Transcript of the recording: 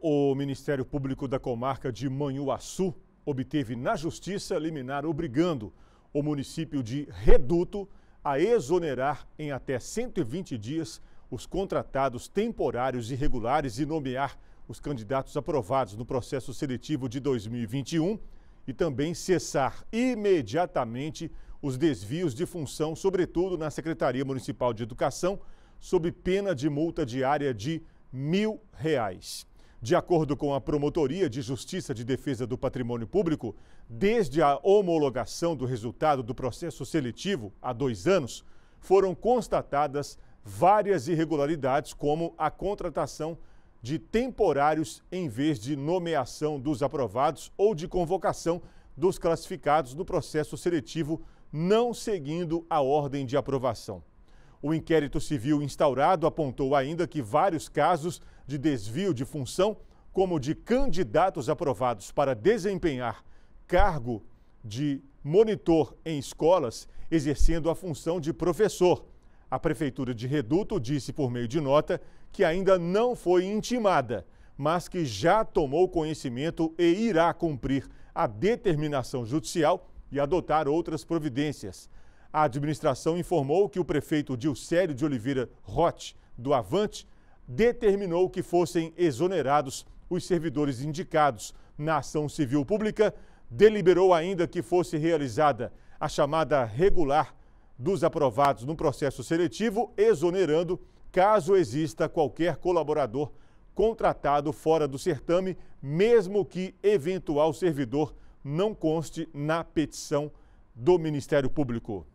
O Ministério Público da comarca de Manhuaçu obteve na justiça liminar obrigando o município de Reduto a exonerar em até 120 dias os contratados temporários irregulares e nomear os candidatos aprovados no processo seletivo de 2021 e também cessar imediatamente os desvios de função, sobretudo na Secretaria Municipal de Educação, sob pena de multa diária de mil reais. De acordo com a Promotoria de Justiça de Defesa do Patrimônio Público, desde a homologação do resultado do processo seletivo, há dois anos, foram constatadas várias irregularidades, como a contratação de temporários em vez de nomeação dos aprovados ou de convocação dos classificados no processo seletivo, não seguindo a ordem de aprovação. O inquérito civil instaurado apontou ainda que vários casos de desvio de função, como de candidatos aprovados para desempenhar cargo de monitor em escolas, exercendo a função de professor. A Prefeitura de Reduto disse por meio de nota que ainda não foi intimada, mas que já tomou conhecimento e irá cumprir a determinação judicial e adotar outras providências. A administração informou que o prefeito Dilcério de Oliveira Rote, do Avante, determinou que fossem exonerados os servidores indicados na ação civil pública, deliberou ainda que fosse realizada a chamada regular dos aprovados no processo seletivo, exonerando caso exista qualquer colaborador contratado fora do certame, mesmo que eventual servidor não conste na petição do Ministério Público.